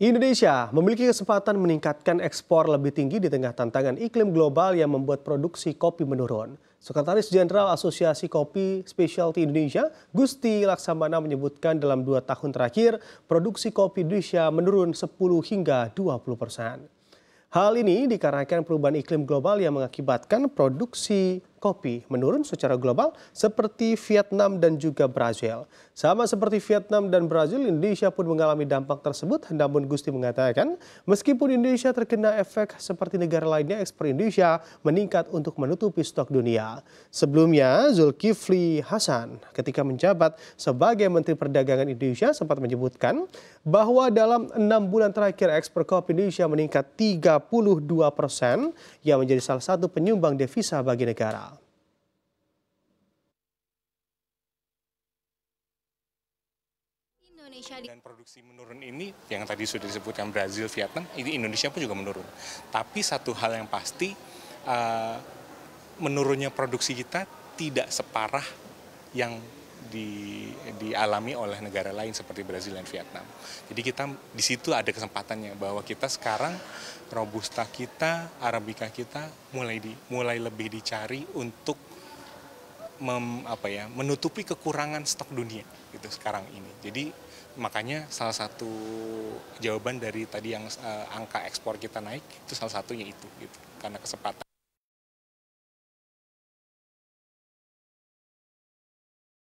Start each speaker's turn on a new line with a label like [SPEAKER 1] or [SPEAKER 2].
[SPEAKER 1] Indonesia memiliki kesempatan meningkatkan ekspor lebih tinggi di tengah tantangan iklim global yang membuat produksi kopi menurun. Sekretaris Jenderal Asosiasi Kopi Specialty Indonesia, Gusti Laksamana menyebutkan dalam dua tahun terakhir, produksi kopi Indonesia menurun 10 hingga 20 persen. Hal ini dikarenakan perubahan iklim global yang mengakibatkan produksi kopi menurun secara global seperti Vietnam dan juga Brazil. Sama seperti Vietnam dan Brazil, Indonesia pun mengalami dampak tersebut. Namun Gusti mengatakan, meskipun Indonesia terkena efek seperti negara lainnya, ekspor Indonesia meningkat untuk menutupi stok dunia. Sebelumnya, Zulkifli Hasan ketika menjabat sebagai Menteri Perdagangan Indonesia sempat menyebutkan bahwa dalam enam bulan terakhir ekspor kopi Indonesia meningkat 32 persen yang menjadi salah satu penyumbang devisa bagi negara.
[SPEAKER 2] Indonesia dan produksi menurun ini yang tadi sudah
[SPEAKER 3] disebutkan Brazil, Vietnam, ini Indonesia pun juga menurun. Tapi satu hal yang pasti eh, menurunnya produksi kita tidak separah yang di, dialami oleh negara lain seperti Brazil dan Vietnam. Jadi kita di situ ada kesempatannya bahwa kita sekarang robusta kita, arabica kita mulai di mulai lebih dicari untuk mem, apa ya menutupi kekurangan stok dunia itu sekarang ini. Jadi makanya salah satu jawaban
[SPEAKER 1] dari tadi yang eh, angka ekspor kita naik itu salah satunya itu gitu karena kesempatan